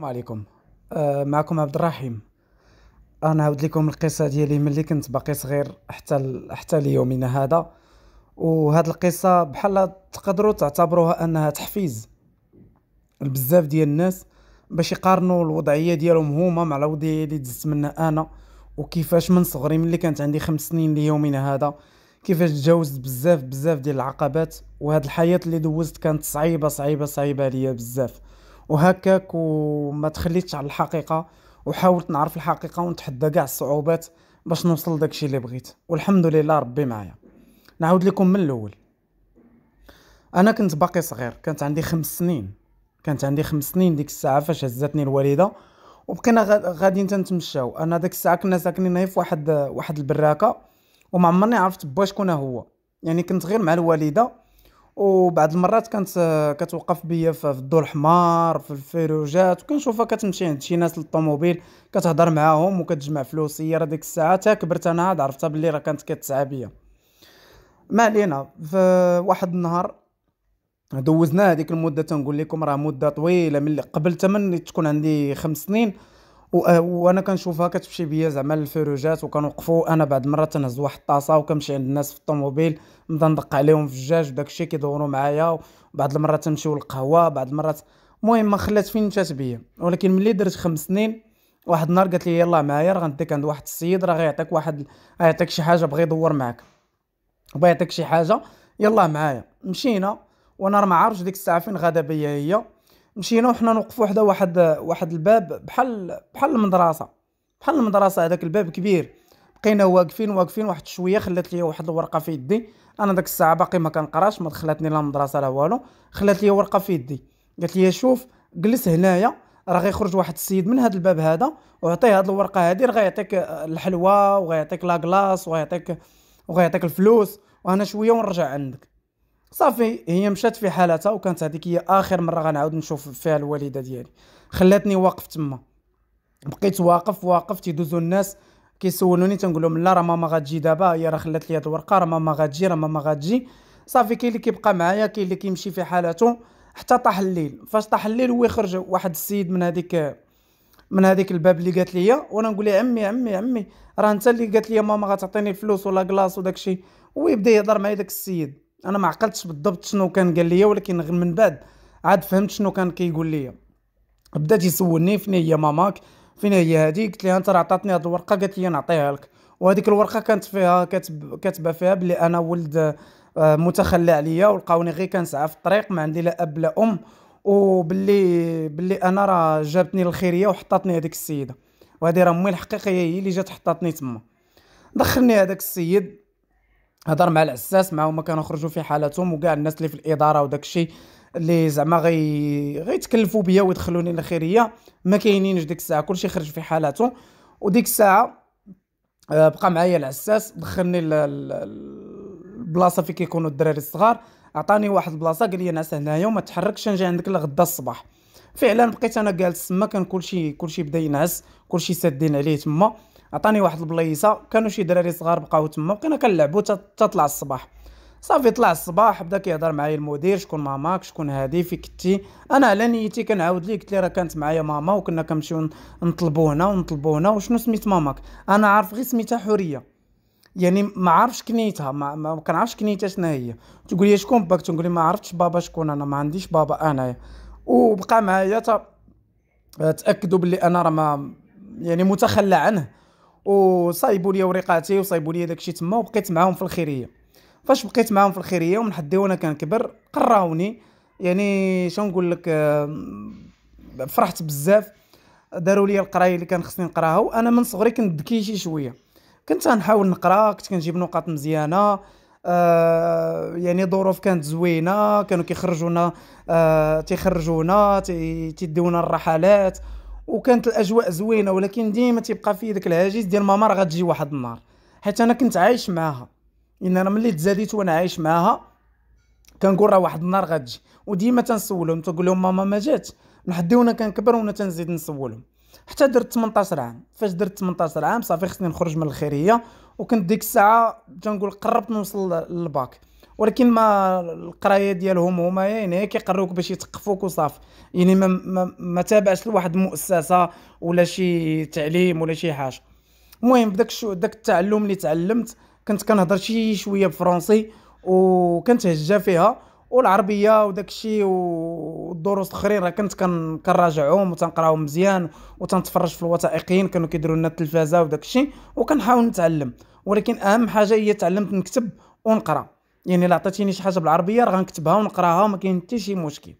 السلام عليكم آه، معكم عبد الرحيم انا عاود لكم القصه ديالي ملي كنت باقي صغير حتى ال... حتى ليومنا هذا وهاد القصه بحال تقدروا تعتبروها انها تحفيز لبزاف ديال الناس باش يقارنوا الوضعيه ديالهم هما مع الوضعيه اللي دزت منها انا وكيفاش من صغري ملي كانت عندي خمس سنين ليومنا هذا كيفاش تجاوزت بزاف بزاف ديال العقبات وهاد الحياه اللي دوزت كانت صعيبه صعيبه صعيبه عليا بزاف وهكاك وما تخليتش على الحقيقه وحاولت نعرف الحقيقه ونتحدى كاع الصعوبات باش نوصل داكشي اللي بغيت والحمد لله ربي معايا نعاود لكم من الاول انا كنت باقي صغير كانت عندي خمس سنين كانت عندي خمس سنين ديك الساعه فاش هزتني الوالده وبقينا غاديين تنتمشاو انا ديك الساعه كنا ساكنين هنا في واحد واحد البراكه وما عمرني عرفت با شكون هو يعني كنت غير مع الوالده وبعض المرات كانت كتوقف بيا في الضو الحمار في الفيروجات وكنشوفها كتمشي عند شي ناس للطوموبيل كتهضر معاهم وكتجمع هي راه ديك الساعه تا كبرت انا عاد عرفتها بلي راه كانت كتسعى بيا ما علينا واحد النهار دوزنا هذيك المده تنقول لكم راه مده طويله من قبل تمن تكون عندي خمس سنين آه، وانا كنشوفها كتمشي بيا زعما للفيروجات وكنوقفوا انا بعد مره تنهز واحد الطاسه وكنمشي عند الناس في الطوموبيل نبدا ندق عليهم في الجاج وداكشي كيدوروا معايا بعض المرات تنمشيو للقهوه بعض المرات المهم ما خلات فين مشات بيا ولكن ملي درت خمس سنين واحد النهار قالت لي يلا معايا راه غنديك عند واحد السيد راه غيعطيك واحد غيعطيك شي حاجه بغى يدور معاك بغى يعطيك شي حاجه يلا معايا مشينا وانا راه ما عارفش ديك الساعه فين غادا بيا هي مشينا وحنا نوقفوا حدا واحد واحد الباب بحال بحال المدرسه بحال المدرسه هذاك الباب كبير بقينا واقفين واقفين واحد شويه خلات لي واحد الورقه في يدي انا داك الساعه باقي ما كنقراش ما دخلتني لا المدرسه لا والو خلات لي ورقه في يدي قالت لي شوف جلس هنايا راه غيخرج واحد السيد من هذا الباب هذا وعطيه هاد الورقه هادي راه غيعطيك الحلوى وغيعطيك لا كلاص وغيعطيك وغيعطيك الفلوس وانا شويه ونرجع عندك صافي هي مشات في حالتها وكانت هذيك هي اخر مره غنعاود نشوف فيها الوالده ديالي خلاتني واقف تما بقيت واقف واقف تيدوزو الناس كيسولوني تنقول لهم لا راه ماما غتجي دابا هي راه خلات لي هاد الورقه راه ماما غتجي راه ماما غتجي صافي كاين اللي كيبقى معايا كاين اللي كيمشي في حالته حتى طاح الليل فاش طاح الليل هو يخرج واحد السيد من هذيك من هذيك الباب اللي قالت لي وانا نقول لها عمي عمي عمي راه انت اللي قالت لي ماما غتعطيني الفلوس ولا كلاص وداكشي ويبدا يهضر معايا داك السيد انا ما عقلتش بالضبط شنو كان قال لي ولكن من بعد عاد فهمت شنو كان كيقول لي بدا تيسولني فين هي ماماك فين هي هذه قلت لها انت راه عطاتني هذه الورقه قالت لي نعطيها لك وهذيك الورقه كانت فيها كاتب كاتبه فيها بلي انا ولد آه، متخلى عليا ولقاوني غير كنسعى في الطريق ما عندي لا اب لا ام وباللي باللي انا راه جابتني الخيريه وحطاتني هذيك السيده وهذه راه امي الحقيقيه هي اللي جات حطاتني تما دخلني هذاك السيد هضر مع العساس مع هما كانوا خرجوا في حالتهم وكاع الناس اللي في الاداره وداك الشيء اللي زعما غي غيتكلفوا بيا ويدخلوني للخيريه ما كاينينش ديك الساعه كلشي خرج في حالاته وديك الساعه آه، بقى معايا العساس دخلني البلاصه فين كيكونوا الدراري الصغار عطاني واحد البلاصه قال لي نعس هنايا وما تحركش نجي عندك لغدا الصباح فعلا بقيت انا جالس تما كان كلشي كلشي بدا ينعس كلشي سادين عليه تما عطاني واحد البلايصه كانوا شي دراري صغار بقاو تما بقينا كنلعبوا طلع الصباح صافي طلع الصباح بدا كيهضر معايا المدير شكون ماماك شكون هادي في كتي انا على نيتي كنعاود ليه قلت ليه راه كانت معايا ماما وكنا كنمشيو نطلبو هنا ونطلبو هنا وشنو سميت ماماك انا عارف غير سميتها حوريه يعني ما عارفش كنيتها ما, ما كنعرفش كنيتها شنو هي تقول لي شكون باك لي ما عرفتش بابا شكون انا ما عنديش بابا انايا وبقى معايا تاكدوا بلي انا راه ما يعني متخلى عنه وصايبوا لي وريقاتي وصايبوا لي داكشي تما وبقيت معاهم في الخيريه فاش بقيت معاهم في الخيريه ومن حدي وانا كنكبر قراوني يعني شنو نقول لك آه، فرحت بزاف داروا لي القرايه اللي كان خصني نقراها وانا من صغري كنت ذكي شي شويه كنت نحاول نقرا كنت كنجيب نقاط مزيانه آه يعني ظروف كانت زوينه كانوا كيخرجونا آه تيخرجونا تيديونا الرحلات وكانت الاجواء زوينه ولكن ديما تيبقى في داك الهاجس ديال ماما راه غتجي واحد النهار حيت انا كنت عايش معاها ان انا ملي تزاديت وانا عايش معاها كنقول راه واحد النهار غتجي وديما تنسولهم تنقول لهم ماما ما جات لحد وانا كنكبر وانا تنزيد نسولهم حتى درت 18 عام فاش درت 18 عام صافي خصني نخرج من الخيريه وكنت ديك الساعه تنقول قربت نوصل للباك ولكن ما القرايه ديالهم هما يعني كيقروك باش يثقفوك وصافي يعني ما ما, ما تابعش لواحد المؤسسه ولا شي تعليم ولا شي حاجه المهم بداك داك التعلم اللي تعلمت كنت كنهضر شي شويه بالفرنسي وكنت هجا فيها والعربيه وداك الشيء والدروس الاخرين راه كنت كنراجعهم وتنقراهم مزيان وتنتفرج في الوثائقيين كانوا كيديروا لنا التلفازه وداك الشيء وكنحاول نتعلم ولكن اهم حاجه هي تعلمت نكتب ونقرا يعني الا عطيتيني شي حاجه بالعربيه راه غنكتبها ونقراها وما كاين حتى شي مشكل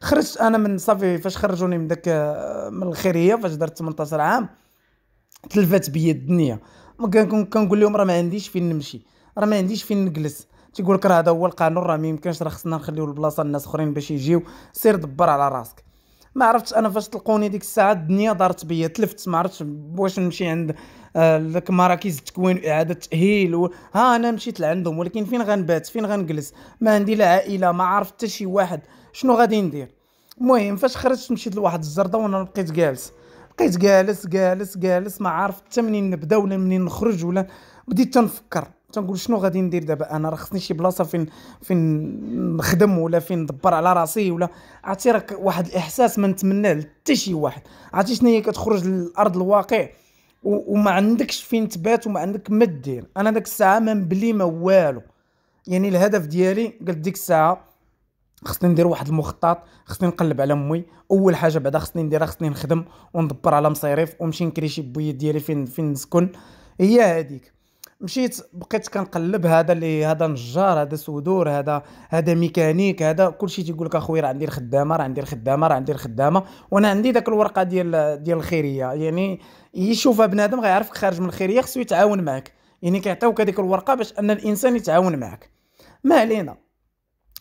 خرجت انا من صافي فاش خرجوني من داك من الخيريه فاش درت 18 عام تلفات بيا الدنيا كنكون كنقول لهم راه ما عنديش فين نمشي راه ما عنديش فين نجلس تيقول لك راه هذا هو القانون راه ما يمكنش راه خصنا نخليو البلاصه للناس اخرين باش يجيو سير دبر على راسك ما عرفتش انا فاش طلقوني ديك الساعه الدنيا دارت بيا تلفت ما عرفتش واش نمشي عند آه مراكز التكوين واعاده تاهيل و... ها انا مشيت لعندهم ولكن فين غنبات فين غنجلس ما عندي لا عائله ما عرفت حتى شي واحد شنو غادي ندير المهم فاش خرجت مشيت لواحد الزرده وانا بقيت جالس بقيت جالس جالس جالس ما عارف حتى منين نبدا ولا منين نخرج ولا بديت تنفكر تنقول شنو غادي ندير دابا انا راه خصني شي بلاصه فين فين نخدم ولا فين ندبر على راسي ولا عرفتي راك واحد الاحساس ما نتمناه لتا شي واحد عرفتي شنو هي كتخرج للارض الواقع وما عندكش فين تبات وما عندك ما دير انا داك الساعه ما مبلي ما والو يعني الهدف ديالي قلت ديك الساعه خصني ندير واحد المخطط خصني نقلب على امي اول حاجه بعدا خصني نديرها خصني نخدم وندبر على مصيريف ونمشي نكري شي بويه ديالي فين فين نسكن هي هذيك مشيت بقيت كنقلب هذا اللي هذا نجار هذا سودور هذا هذا ميكانيك هذا كلشي تيقول لك اخويا راه عندي الخدامه راه عندي الخدامه راه عندي الخدامه وانا عندي داك الورقه ديال ديال الخيريه يعني يشوفها بنادم غيعرفك خارج من الخيريه خصو يتعاون معك يعني كيعطيوك هذيك الورقه باش ان الانسان يتعاون معك ما علينا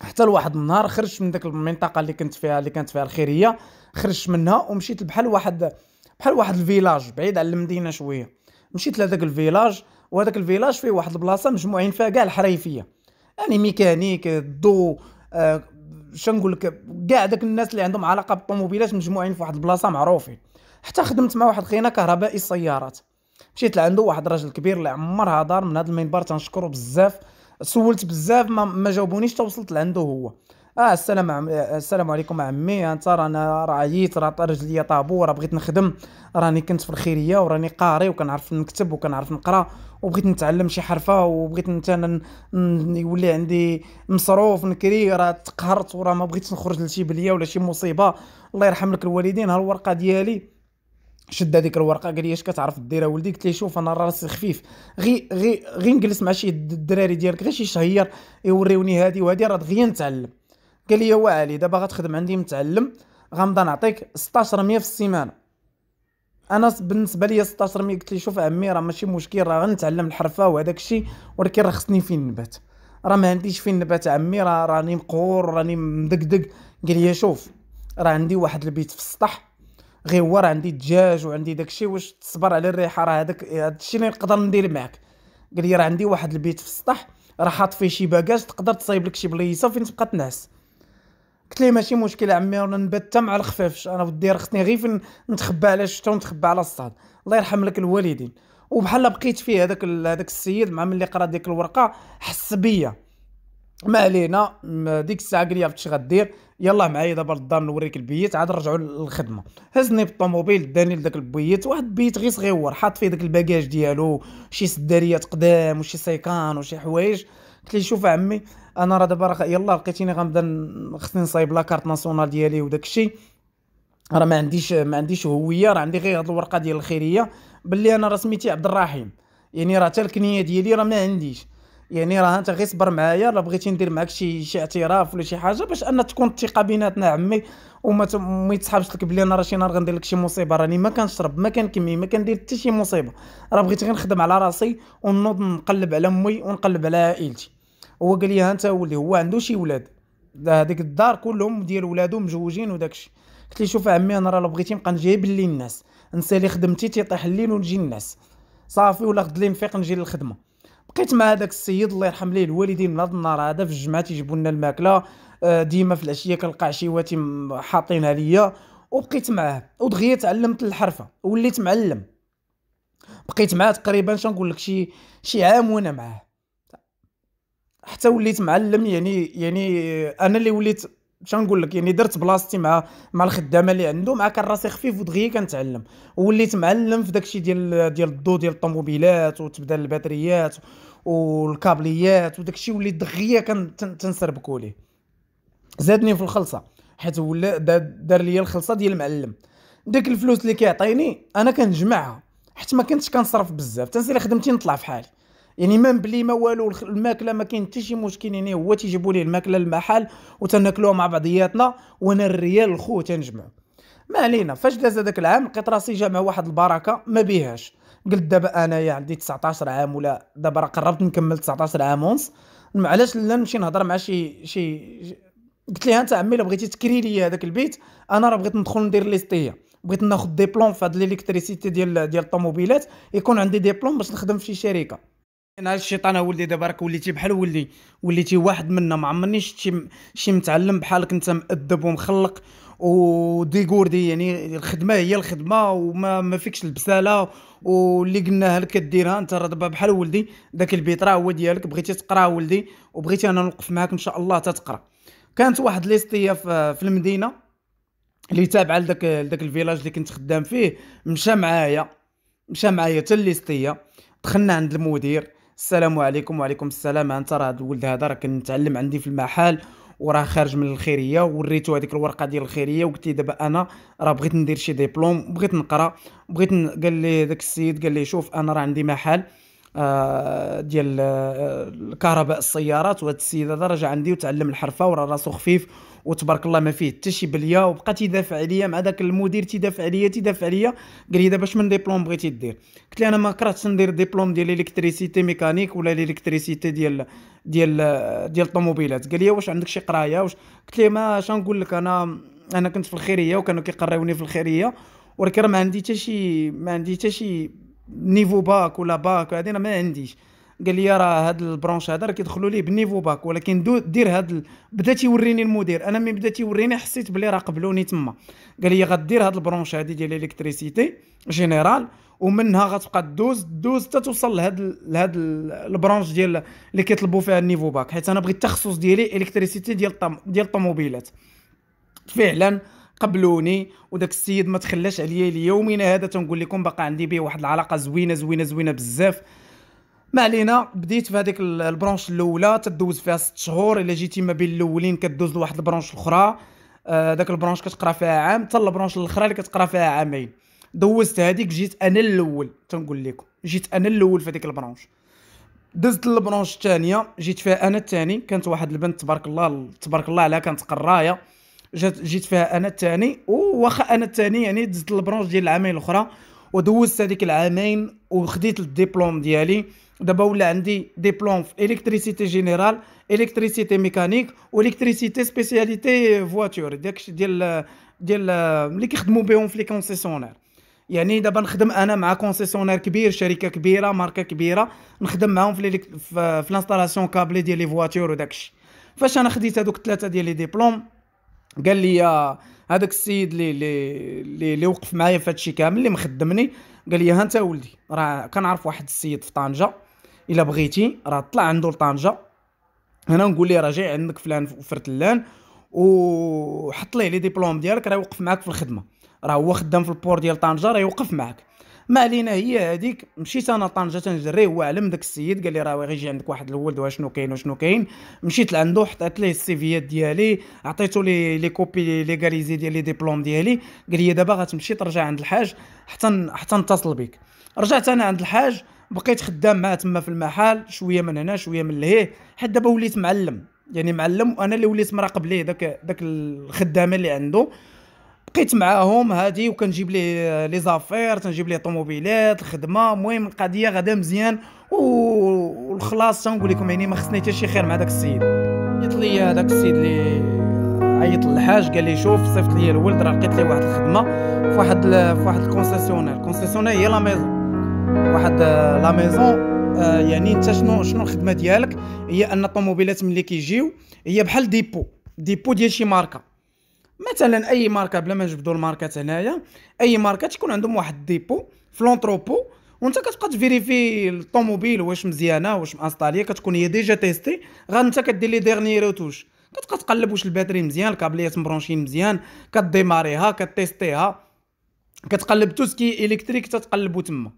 حتى لواحد النهار خرجت من داك المنطقه اللي كنت فيها اللي كانت فيها الخيريه خرجت منها ومشيت بحال واحد بحال واحد الفيلاج بعيد على المدينه شويه مشيت لهذاك الفيلاج وهذاك الفيلاج فيه واحد البلاصه مجموعين فيها كاع الحريفيه يعني ميكانيك الضو آه لك كاع داك الناس اللي عندهم علاقه بالطوموبيلات مجموعين في واحد البلاصه معروفين حتى خدمت مع واحد خينا كهربائي السيارات مشيت لعندو واحد الراجل كبير اللي عمرها دار من هذا المنبر تنشكرو بزاف سولت بزاف ما, ما جاوبونيش حتى وصلت لعندو هو اه السلام عم... السلام عليكم عمي انت رانا راه عييت راه رجليا طابور راه بغيت نخدم راني كنت في الخيريه وراني قاري وكنعرف نكتب وكنعرف نقرا وبغيت نتعلم شي حرفه وبغيت انت يولي عندي مصروف نكري راه تقهرت وراه ما بغيتش نخرج لشي بليه ولا شي مصيبه الله يرحم لك الوالدين ها الورقه ديالي شد هذيك الورقه قال لي اش كتعرف دير ولدي قلت ليه شوف انا راسي خفيف غي غي غي نجلس مع شي الدراري ديالك غير شي شهير يوريوني هادي وهادي راه دغيا نتعلم قال لي علي دابا غتخدم عندي متعلم غنبدا نعطيك 16 ميه في السيمانه انا بالنسبه لي 16 ملي قلت لي شوف عمي راه ماشي مشكل راه غنتعلم الحرفه وهذاك الشيء ولكن راه خصني فين نبات راه ما عنديش فين نبات عمي راه راني مقهور راني مدقدق قال لي شوف راه عندي واحد البيت في السطح غير هو راه عندي دجاج وعندي داك الشيء واش تصبر على الريحه راه هذاك هذا الشيء اللي نقدر ندير معاك قال لي راه عندي واحد البيت في السطح راه حاط فيه شي باكاج تقدر تصايب لك شي بلايصه فين تبقى تنعس قلت ليه ماشي مشكل عمي رانا نبات حتى مع الخفافش انا ودي خصني غير نتخبى على الشتا ونتخبى على الصهد الله يرحم لك الوالدين وبحال بقيت فيه هذاك هذاك السيد مع ملي قرا ديك الورقه حس بيا ما علينا ديك الساعه قال لي عرفت غدير يلا معايا دابا للدار نوريك البيت عاد نرجعوا للخدمه هزني بالطوموبيل داني لذاك البيت واحد البيت غير صغيور حاط فيه داك الباكاج ديالو شي سداريات قدام وشي سيكان وشي حوايج قلت ليه شوف عمي انا راه دابا راه يلاه لقيتيني غنبدا خصني نصايب لاكارت ناسيونال ديالي وداك الشيء راه ما عنديش ما عنديش هويه راه عندي غير هاد الورقه ديال الخيريه باللي انا راه سميتي عبد الرحيم يعني راه حتى الكنيه ديالي راه ما عنديش يعني راه انت غير صبر معايا الا بغيتي ندير معاك شي شي اعتراف ولا شي حاجه باش ان تكون الثقه بيناتنا عمي وما ما يتصحابش لك بلي انا راه شي نهار غندير لك شي مصيبه راني ما كنشرب ما كنكمي ما كندير حتى شي مصيبه راه بغيت غير نخدم على راسي ونوض نقلب على امي ونقلب على عائلتي هو قال لي انت ولي هو عنده شي ولاد هذيك الدار كلهم ديال ولادو مزوجين وداكشي قلت لي شوف عمي انا راه بغيتي نبقى نجيب لي الناس نسالي خدمتي تيطيح الليل ونجي الناس صافي ولا غد لي نفيق نجي للخدمه بقيت مع هذاك السيد الله يرحم ليه الوالدين من هذا النهار هذا في الجمعه تيجيبوا لنا الماكله آه، ديما في العشيه كنلقى عشيواتي حاطينها ليا وبقيت معاه ودغيا تعلمت الحرفه وليت معلم بقيت معاه تقريبا شنقول لك شي شي عام وانا معاه حتى وليت معلم يعني يعني انا اللي وليت نقول لك يعني درت بلاصتي مع مع الخدامه اللي عنده مع كان راسي خفيف ودغيا كنتعلم وليت معلم في داكشي ديال ديال الضو ديال الطوموبيلات وتبدا الباتريات والكابليات وداكشي وليت دغيا كنتنسربكو ليه زادني في الخلصه حيت ولا دار ليا الخلصه ديال المعلم ديك الفلوس اللي كيعطيني انا كنجمعها حيت ما كنتش كنصرف بزاف تنسير خدمتي نطلع في حالي يعني ما بلي ما والو الماكله ما كاين حتى شي مشكل يعني هو تيجيبوا ليه الماكله للمحل وتناكلوها مع بعضياتنا وانا الريال الخو تنجمعو ما علينا فاش داز هذاك العام لقيت راسي جامع واحد البركه ما بيهاش قلت دابا انايا عندي 19 عام ولا دابا راه قربت نكمل 19 عام ونص علاش لا نمشي نهضر مع شي شي قلت ليها انت عمي الا بغيتي تكري لي هذاك البيت انا راه بغيت ندخل ندير ليستيه بغيت ناخذ ديبلوم في هاد الالكتريسيتي ديال ديال الطوموبيلات يكون عندي ديبلوم باش نخدم في شي شركه انا الشيطان اولدي دابا راك وليتي بحال ولدي وليتي واحد منا ما عمرني شفت شي شي متعلم بحالك انت مأدب ومخلق وديكوردي يعني الخدمه هي الخدمه وما ما فيكش البساله واللي قلناها لك كديرها انت راه دابا بحال ولدي داك البيت راه هو ديالك بغيتي تقرا ولدي وبغيتي انا نوقف معاك ان شاء الله تتقرا كانت واحد ليستيه آه، في المدينه اللي تابعه لذاك لذاك الفيلاج اللي كنت خدام فيه مشى معايا مشى معايا حتى ليستيه دخلنا عند المدير السلام عليكم وعليكم السلام انت راه هذا الولد هذا راه كنتعلم عندي في المحل وراه خارج من الخيريه وريتو هذيك الورقه ديال الخيريه وقلت لي دابا انا راه بغيت ندير شي ديبلوم بغيت نقرا بغيت ن... قال لي داك السيد قال لي شوف انا راه عندي محل آه، ديال الكهرباء آه، السيارات وهاد السيد هذا رجع عندي وتعلم الحرفه وراه راسو خفيف وتبارك الله ما فيه حتى شي بليه وبقى تيدافع عليا مع داك المدير تيدافع عليا تيدافع عليا قال لي دابا شمن من ديبلوم بغيتي دير قلت له انا ما كرهتش ندير ديبلوم ديال الكتريسيتي ميكانيك ولا الكتريسيتي ديال ديال ديال الطوموبيلات قال لي واش عندك شي قرايه واش قلت له ما اش نقول لك انا انا كنت في الخيريه وكانوا كيقريوني في الخيريه ولكن ما عندي حتى شي ما عندي حتى شي نيفو باك ولا باك هذه انا ما عنديش قال لي راه هاد البرونش هذا راه كيدخلوا ليه بالنيفو باك ولكن دير هاد بدا تيوريني المدير انا ملي بدا تيوريني حسيت بلي راه قبلوني تما قال لي غدير هاد البرونش هادي ديال الالكتريسيتي جينيرال ومنها غتبقى دوز دوز حتى توصل لهاد لهاد البرونش ديال اللي كيطلبوا فيها النيفو باك حيت انا بغيت التخصص ديالي الكتريسيتي ديال طم ديال الطوموبيلات فعلا قبلوني وداك السيد ما تخلاش عليا ليومنا هذا تنقول لكم باقا عندي به واحد العلاقه زوينه زوينه زوينه بزاف ما علينا بديت في هذيك البرونش الاولى تدوز فيها ست شهور الا جيتي ما بين الاولين كدوز لواحد البرونش الاخرى آه، داك البرونش كتقرا فيها عام حتى البرونش الاخرى اللي كتقرا فيها عامين دوزت هذيك جيت انا الاول تنقول لكم جيت انا الاول في هذيك البرونش دزت للبرونش الثانيه جيت فيها انا الثاني كانت واحد البنت تبارك الله تبارك الله عليها كانت قرايه جات جيت فيها انا الثاني واخا انا الثاني يعني دزت البرونش ديال العامين الاخرى ودوزت هذيك العامين وخديت الدبلوم ديالي دابا ولا عندي ديبلوم في الكتريسيتي جينيرال الكتريسيتي ميكانيك والكتريسيتي سبيسياليتي فواتور داكشي ديال ديال اللي كيخدموا بهم في لي كونسيسيونير يعني دابا نخدم انا مع كونسيسيونير كبير شركه كبيره ماركه كبيره نخدم معاهم في في, في الانستالاسيون كابلي ديال لي فواتور وداكشي فاش انا خديت هذوك الثلاثه ديال لي ديبلوم قال لي هذاك السيد اللي اللي اللي وقف معايا في هادشي كامل اللي مخدمني قال لي ها انت ولدي راه كنعرف واحد السيد في طنجه الا بغيتي راه طلع عنده لطنجه هنا نقول ليه راه جاي عندك فلان فرتلان وحط ليه لي ديبلوم ديالك راه يوقف معاك في الخدمه راه هو خدام في البور ديال طنجه راه يوقف معاك ما علينا هي هذيك مشيت انا طنجه تنجري هو علم داك السيد قال لي راه غيجي عندك واحد الولد واشنو كاين واشنو كاين مشيت لعندو حطيت ليه السيفيات ديالي عطيتو لي لي كوبي ليغاليزي ديال لي ديبلوم ديالي قال لي دابا غتمشي ترجع عند الحاج حتى حتى نتصل بك رجعت انا عند الحاج بقيت خدام معاه تما في المحل شويه من هنا شويه من لهيه حتى دابا وليت معلم يعني معلم وانا اللي وليت مراقب ليه داك داك الخدامه اللي عنده بقيت معاهم هادي وكنجيب ليه آه، لي زافير تنجيب ليه طوموبيلات الخدمه المهم القضيه غدا مزيان والخلاص تنقول لكم يعني ما خصني حتى شي خير مع داك السيد عيط لي آه، داك السيد اللي عيط للحاج قال لي شوف صيفط لي الولد راه لقيت ليه واحد الخدمه في واحد في واحد الكونسيسيونير الكونسيسيونير هي لا ميزون واحد آه، لا ميزون يعني انت شنو شنو الخدمه ديالك هي ان الطوموبيلات ملي كيجيو هي بحال ديبو ديبو ديال شي ماركه مثلا اي ماركه بلا ما نجبدوا الماركات هنايا اي ماركه تكون عندهم واحد الديبو في لونتروبو وانت كتبقى تفيريفي الطوموبيل واش مزيانه واش مانستاليه كتكون هي ديجا تيستي غير انت كدير لي ديرني روتوش كتبقى تقلب واش الباتري مزيان الكابليات مبرونشين مزيان كديماريها كتيستيها كتقلب تو سكي الكتريك تتقلبو تما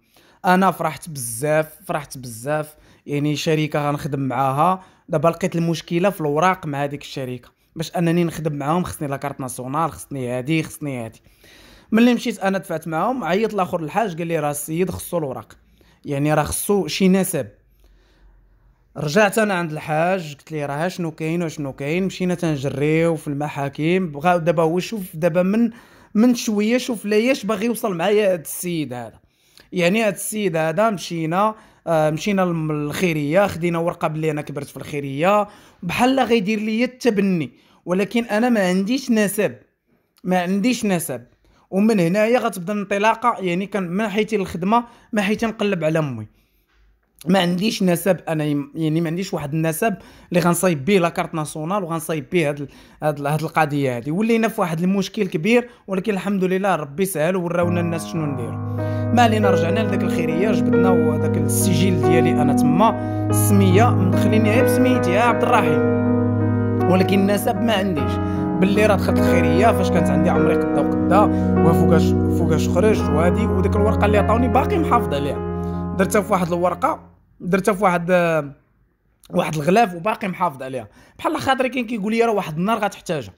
انا فرحت بزاف فرحت بزاف يعني شركه غنخدم معاها دابا لقيت المشكله في الوراق مع هذيك الشركه باش انني نخدم معاهم خصني لاكارت ناسيونال خصني هادي خصني هادي ملي مشيت انا دفعت معاهم عيط لاخر الحاج قال لي راه السيد خصو الوراق يعني راه خصو شي نسب رجعت انا عند الحاج قلت ليه راه شنو كاين وشنو كاين مشينا تنجريو في المحاكم بغا دابا هو شوف دابا من من شويه شوف لياش باغي يوصل معايا هاد السيد هذا يعني هاد السيد هذا مشينا آه، مشينا للخيريه خدينا ورقه بلي انا كبرت في الخيريه بحال غيدير لي التبني ولكن انا ما عنديش نسب ما عنديش نسب ومن هنايا غتبدا الانطلاقه يعني كان من حيتي الخدمه ما حيتي نقلب على امي ما عنديش نسب انا يعني ما عنديش واحد النسب اللي غنصايب به لاكارت ناسيونال وغنصايب به هاد هاد, هاد القضيه هادي ولينا في واحد المشكل كبير ولكن الحمد لله ربي سهل وراونا الناس شنو نديرو ما علينا رجعنا لذاك الخيريه جبدنا وهذاك السجل ديالي انا تما السميه مدخليني غير بسميتي عبد الرحيم ولكن النسب ما عنديش باللي راه دخلت الخيريه فاش كانت عندي عمري قدا وقدا وفوقاش فوقاش خرجت وهادي وديك الورقه اللي عطاوني باقي محافظ عليها درتها في واحد الورقه درتها في واحد واحد الغلاف وباقي محافظ عليها بحال خاطري كان كيقول لي راه واحد النهار غتحتاجها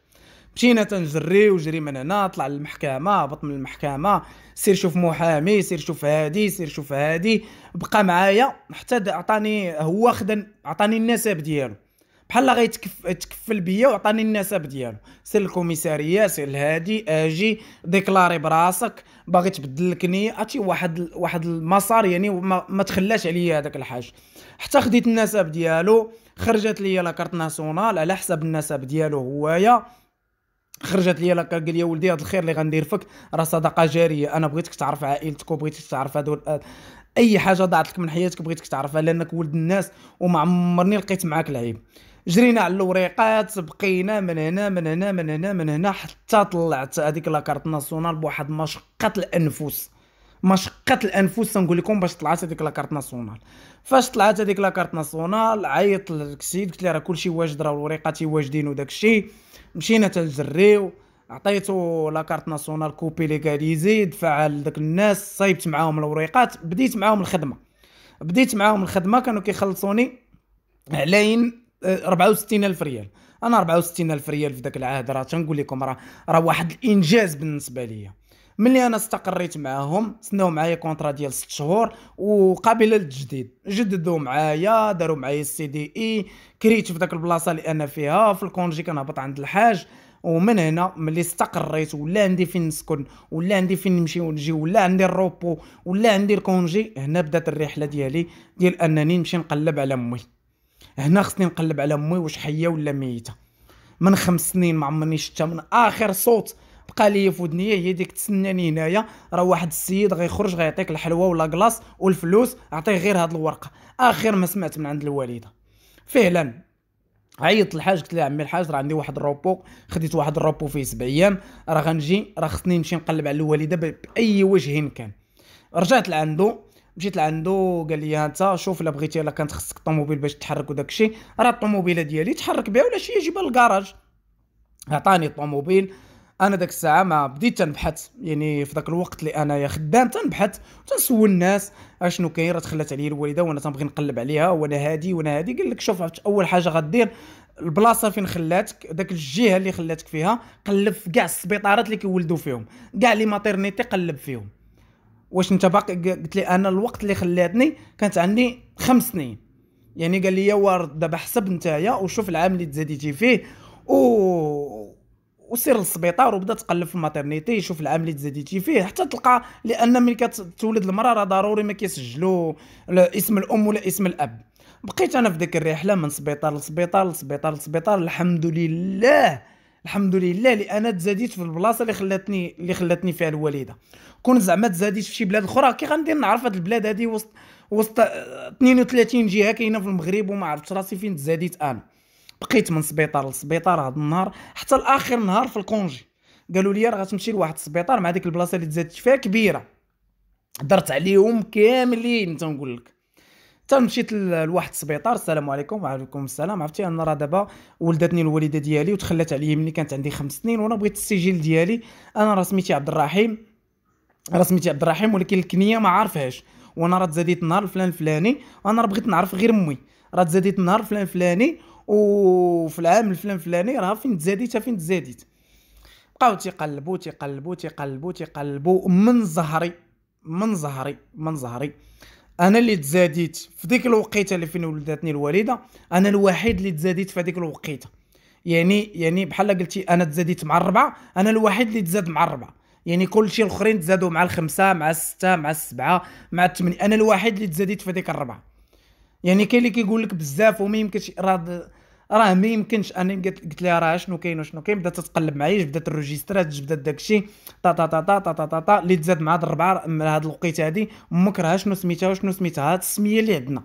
مشينا تنجري وجري من هنا طلع للمحكمه هبط من المحكمه سير شوف محامي سير شوف هادي سير شوف هادي بقى معايا حتى عطاني هو خدا عطاني النسب ديالو بحال غيتكفل يتكف... بيا وعطاني النسب ديالو سير الكوميساريه سير الهادي اجي ديكلاري براسك باغي تبدل الكنيه عرفتي واحد واحد المسار يعني ما, ما تخلاش عليا هذاك الحاج حتى خديت النسب ديالو خرجت ليا لاكارت ناسيونال على حسب النسب ديالو هوايا خرجت ليا لاكا قال لي ولدي هذا الخير اللي غندير فيك راه صدقه جاريه انا بغيتك تعرف عائلتك وبغيتك تعرف هذو اي حاجه ضاعت لك من حياتك بغيتك تعرفها لانك ولد الناس وما عمرني لقيت معاك العيب جرينا على الوريقات بقينا من هنا من هنا من هنا من هنا حتى طلعت هذيك لاكارت ناسيونال بواحد مشقه الانفس مشقه الانفس نقول لكم باش طلعت هذيك لاكارت ناسيونال فاش طلعت هذيك لاكارت ناسيونال عيط للكسيد قلت له راه كلشي واجد راه الوريقات واجدين وداك الشيء مشينا تنجريو عطيتو لاكارت ناسيونال كوبي ليغاليزي دفع لداك الناس صايبت معاهم الوريقات بديت معاهم الخدمه بديت معاهم الخدمه كانوا كيخلصوني علين 64 الف ريال انا 64 الف ريال في ذاك العهد راه تنقول لكم راه راه واحد الانجاز بالنسبه ليا ملي انا استقريت معاهم سناو معايا كونترا ديال 6 شهور وقابله للتجديد جددوا معايا داروا معايا السي دي اي كريت في ذاك البلاصه اللي انا فيها في الكونجي كنهبط عند الحاج ومن هنا ملي استقريت ولا عندي فين نسكن ولا عندي فين نمشي ونجي ولا عندي الروبو ولا عندي الكونجي هنا بدات الرحله ديالي ديال انني نمشي نقلب على امي هنا خصني نقلب على امي واش حيه ولا ميته من خمس سنين ما عمرني شتها من اخر صوت بقى لي في ودنيا هي ديك تسناني هنايا راه واحد السيد غيخرج غيعطيك الحلوه ولا كلاص والفلوس اعطيه غير هاد الورقه اخر ما سمعت من عند الوالده فعلا عيط الحاج قلت له عمي الحاج راه عندي واحد الروبو خديت واحد الروبو فيه سبع ايام راه غنجي راه خصني نمشي نقلب على الوالده باي وجه كان رجعت لعندو مشيت لعندو قال لي انت شوف الا بغيتي الا كانت خصك الطوموبيل باش تحرك وداك الشيء راه الطوموبيله ديالي تحرك بها ولا شي يجيبها للكراج عطاني الطوموبيل انا داك الساعه ما بديت تنبحث يعني في داك الوقت اللي انايا خدام تنبحث تنسول الناس اشنو كاين راه تخلات عليا الوالده وانا تنبغي نقلب عليها وانا هادي وانا هادي قال لك شوف اول حاجه غدير البلاصه فين خلاتك داك الجهه اللي خلاتك فيها قلب في كاع السبيطارات اللي كيولدوا فيهم كاع لي ماتيرنيتي قلب فيهم واش انت باقي قلت لي انا الوقت اللي خلاتني كانت عندي خمس سنين يعني قال لي وارد دابا حسب نتايا وشوف العام اللي تزاديتي فيه و وسير للسبيطار وبدا تقلب في الماتيرنيتي شوف العام اللي تزاديتي فيه حتى تلقى لان ملي كتولد المراه راه ضروري ما كيسجلوا اسم الام ولا اسم الاب بقيت انا في ديك الرحله من سبيطار لسبيطار لسبيطار لسبيطار الحمد لله الحمد لله لان تزاديت في البلاصه اللي خلاتني اللي خلاتني فيها الوالده كون زعما تزاديت في شي بلاد اخرى كي غندير نعرف هاد البلاد هادي وسط وسط 32 جهه كاينه في المغرب وما عرفتش راسي فين تزاديت انا بقيت من سبيطار لسبيطار هاد النهار حتى لاخر نهار في الكونجي قالوا لي راه غتمشي لواحد السبيطار مع ديك البلاصه اللي تزادت فيها كبيره درت عليهم كاملين تنقول لك حتى مشيت لواحد السبيطار السلام عليكم وعليكم السلام عرفتي انا راه دابا ولدتني الوالده ديالي وتخلات عليا ملي كانت عندي خمس سنين وانا بغيت السجل ديالي انا راه سميتي عبد الرحيم راه سميتي عبد الرحيم ولكن الكنيه ما عارفهاش وانا راه تزاديت النهار فلان الفلاني انا راه بغيت نعرف غير امي راه تزاديت النهار فلان الفلاني وفي العام الفلان الفلاني راه فين تزاديت فين تزاديت بقاو تيقلبوا تيقلبوا تيقلبوا تيقلبوا من زهري من زهري من زهري انا اللي تزاديت في ديك الوقيته اللي فين ولدتني الوالده انا الوحيد اللي تزاديت في ديك الوقيته يعني يعني بحال قلتي انا تزاديت مع الربعه انا الوحيد اللي تزاد مع الربعه يعني كل شيء الاخرين تزادوا مع الخمسه مع السته مع السبعه مع الثمانيه انا الوحيد اللي تزاديت في ديك الربعه يعني كاين اللي كيقول لك بزاف وما يمكنش راه راه ما يمكنش انا قلت لها راه شنو كاين وشنو كاين بدات تتقلب معايا بدات الروجيسترات بدات داكشي طا طا طا طا طا طا طا اللي تزاد مع هاد الربعه من هاد الوقيته هادي راه شنو سميتها وشنو سميتها هاد السميه اللي عندنا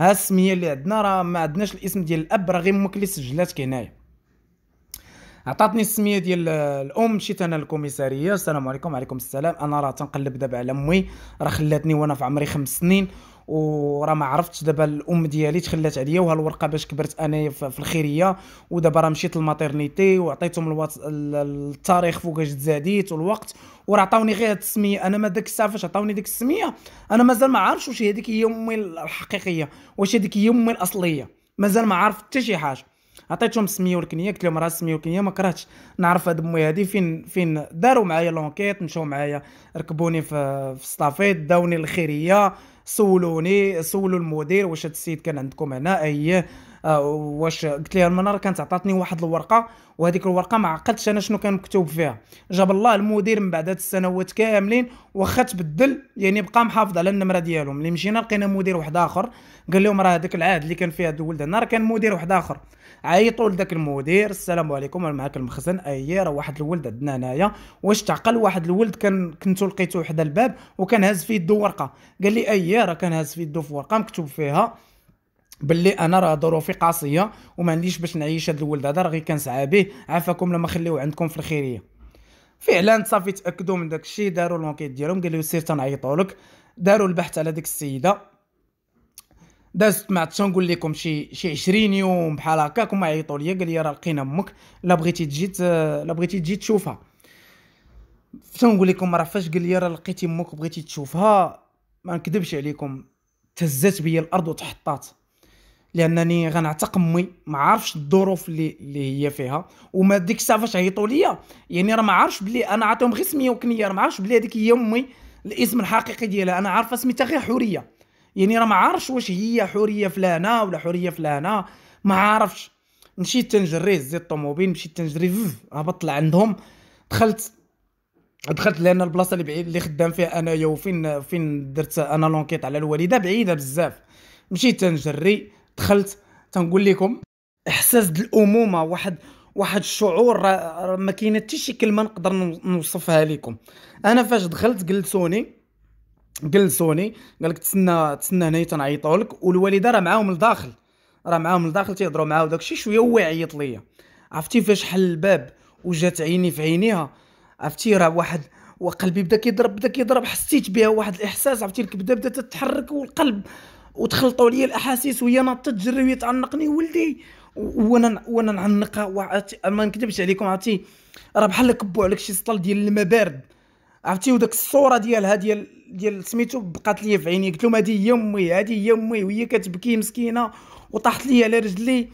ها السميه اللي عندنا راه ما عندناش الاسم ديال الاب راه غير امك اللي سجلاتك هنايا عطاتني السميه ديال الام مشيت انا للكوميساريه السلام عليكم وعليكم السلام انا راه تنقلب دابا على امي راه خلاتني وانا في عمري خمس سنين وراه ما عرفتش دابا الام ديالي تخلات عليا وهالورقه باش كبرت انا في الخيريه ودابا راه مشيت للماتيرنيتي وعطيتهم الوط... التاريخ فوقاش تزاديت والوقت وراه عطاوني غير هاد السميه انا ما داك الساعه فاش عطاوني ديك السميه انا مازال ما عارفش واش هذيك هي امي الحقيقيه واش هذيك هي امي الاصليه مازال ما عرفت حتى شي حاجه عطيتهم السميه والكنيه قلت لهم راه السميه والكنيه ما كرهتش نعرف هاد امي هادي فين فين داروا معايا لونكيت مشاو معايا ركبوني في في الصافيط داوني الخيريه سولوني سولوا المدير واش هاد السيد كان عندكم هنا اييه آه، واش قلت لها المناره كانت عطاتني واحد الورقه وهذيك الورقه ما عقلتش انا شنو كان مكتوب فيها جاب الله المدير من بعد السنوات كاملين واخا تبدل يعني بقى محافظ على النمره ديالهم اللي مشينا لقينا مدير واحد اخر قال لهم راه هذاك العهد اللي كان فيه هذا الولد هنا راه كان مدير واحد اخر عيطوا لذاك المدير السلام عليكم انا معاك المخزن اي راه واحد الولد عندنا هنايا واش تعقل واحد الولد كان كنتو لقيتو حدا الباب وكان هاز في يدو ورقه قال لي اي راه كان هاز في يدو في ورقه مكتوب فيها باللي انا راه ظروفي قاسيه وما عنديش باش نعيش هذا الولد هذا راه غير كنسعى به عافاكم لما خليوه عندكم في الخيريه فعلا صافي تاكدوا من داك الشيء داروا لونكيت ديالهم قال سير تنعيطوا لك داروا البحث على ديك السيده دازت مع تنقول لكم شي شي 20 يوم بحال هكاك هما عيطوا لي قال لي راه لقينا امك لا بغيتي تجي لا بغيتي تجي تشوفها تنقول لكم راه فاش قال لي راه لقيتي امك بغيتي تشوفها ما نكذبش عليكم تهزات بيا الارض وتحطات لانني غنعتق امي ما عارفش الظروف اللي اللي هي فيها وما ديك الساعه فاش عيطوا ليا يعني راه ما عارفش بلي انا عطيتهم غير سميه وكنيه راه ما عارفش بلي هذيك هي امي الاسم الحقيقي ديالها انا عارفه سميتها غير حوريه يعني راه ما عارفش واش هي حوريه فلانه ولا حوريه فلانه ما عارفش مشيت تنجري زيت الطوموبيل مشيت تنجري هبط لعندهم دخلت دخلت لان البلاصه اللي بعيد اللي خدام فيها انايا وفين فين درت انا لونكيت على الوالده بعيده بزاف مشيت تنجري دخلت تنقول لكم احساس الامومه واحد واحد الشعور ما كاين حتى شي كلمه نقدر نوصفها لكم انا فاش دخلت جلسوني جلسوني قال لك تسنى تسنى هنا تنعيطوا لك والوالده راه معاهم لداخل راه معاهم لداخل تيهضروا معاه وداك الشيء شويه هو يعيط ليا عرفتي فاش حل الباب وجات عيني في عينيها عرفتي راه واحد وقلبي بدا كيضرب بدا كيضرب حسيت بها واحد الاحساس عرفتي الكبده بدات تتحرك والقلب وتخلطوا لي الاحاسيس وهي ناطه تجري ويتعنقني ولدي وانا وانا نعنقها وعت... ما نكذبش عليكم عرفتي راه بحال كبوا عليك شي سطل ديال الماء بارد عرفتي وداك الصوره ديالها ديال ديال سميتو بقات لي في عيني قلت لهم هذه هي امي هذه هي امي وهي كتبكي مسكينه وطاحت لي على رجلي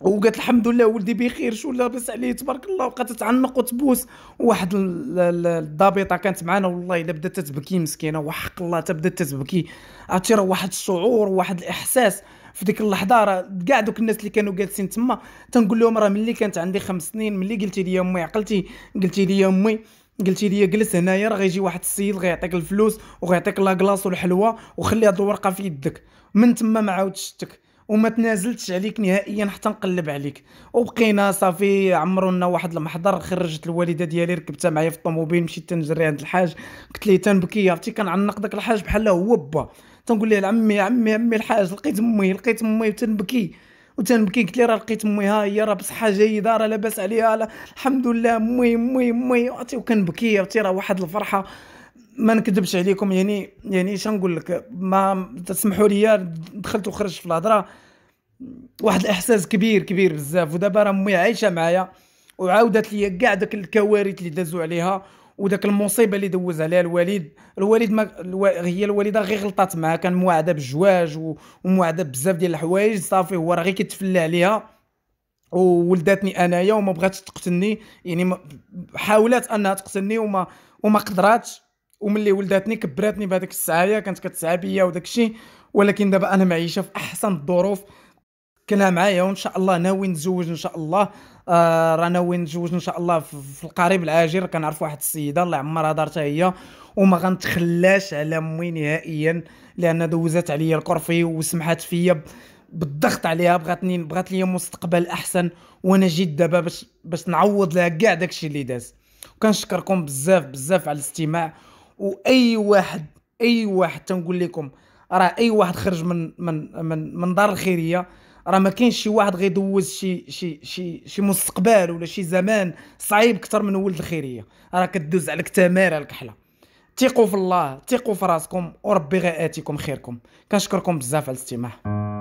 وقالت الحمد لله ولدي بخير شو لاباس عليه تبارك الله وبقات تتعنق وتبوس واحد الضابطه كانت معنا والله الا بدات تبكي مسكينه وحق الله تبدات تبكي عرفتي راه واحد الشعور واحد الاحساس في ديك اللحظه راه كاع دوك الناس اللي كانوا جالسين تما تنقول لهم راه ملي كانت عندي خمس سنين ملي قلتي لي امي عقلتي قلتي لي امي قلتي لي جلس هنايا راه غيجي واحد السيد غيعطيك الفلوس وغيعطيك لا كلاص والحلوه وخلي هاد الورقه في يدك من تما ما عاودتش شتك وما تنازلتش عليك نهائيا حتى نقلب عليك وبقينا صافي عمرو لنا واحد المحضر خرجت الوالده ديالي ركبتها معايا في الطوموبيل مشيت تنجري عند الحاج قلت ليه تنبكي عرفتي كنعنق داك الحاج بحال هو با تنقول ليه عمي عمي عمي الحاج لقيت امي لقيت امي وتنبكي وتنبكي قلت لي راه لقيت امي ها هي راه بصحه جيده راه لاباس عليها الحمد لله امي امي امي وكنبكي عرفتي راه واحد الفرحه ما نكذبش عليكم يعني يعني نقول لك ما تسمحوا لي دخلت وخرجت في الهضره واحد الاحساس كبير كبير بزاف ودابا راه امي عايشه معايا وعاودت لي كاع داك الكوارث اللي دازوا عليها وداك المصيبه اللي دوز عليها الوالد الوالد ما الو... هي الوالده غير غلطات معاه كان موعده بالجواج و... وموعده بزاف ديال الحوايج صافي هو راه غير كيتفلى عليها وولداتني انايا وما بغاتش تقتلني يعني حاولت انها تقتلني وما وما قدراتش وملي ولداتني كبراتني بهذيك السعايه كانت كتسعى بيا وداك الشيء ولكن دابا انا معيشه في احسن الظروف كلها معايا وان شاء الله ناوي نتزوج ان شاء الله آه ناوي نتزوج ان شاء الله في القريب العاجل كنعرف واحد السيده الله يعمرها دارتها هي وما غنتخلاش على امي نهائيا لان دوزات عليا القرفي وسمحات فيا بالضغط عليها بغاتني بغات لي مستقبل احسن وانا جيت دابا باش باش نعوض لها كاع داكشي اللي داز وكنشكركم بزاف بزاف على الاستماع واي واحد اي واحد تنقول لكم راه اي واحد خرج من من من من دار الخيريه راه ما كاينش شي واحد غيدوز شي شي شي شي مستقبل ولا شي زمان صعيب اكثر من ولد الخيريه راه كدوز عليك تماره الكحله ثقوا في الله ثقوا في راسكم وربي غياتيكم خيركم كنشكركم بزاف على الاستماع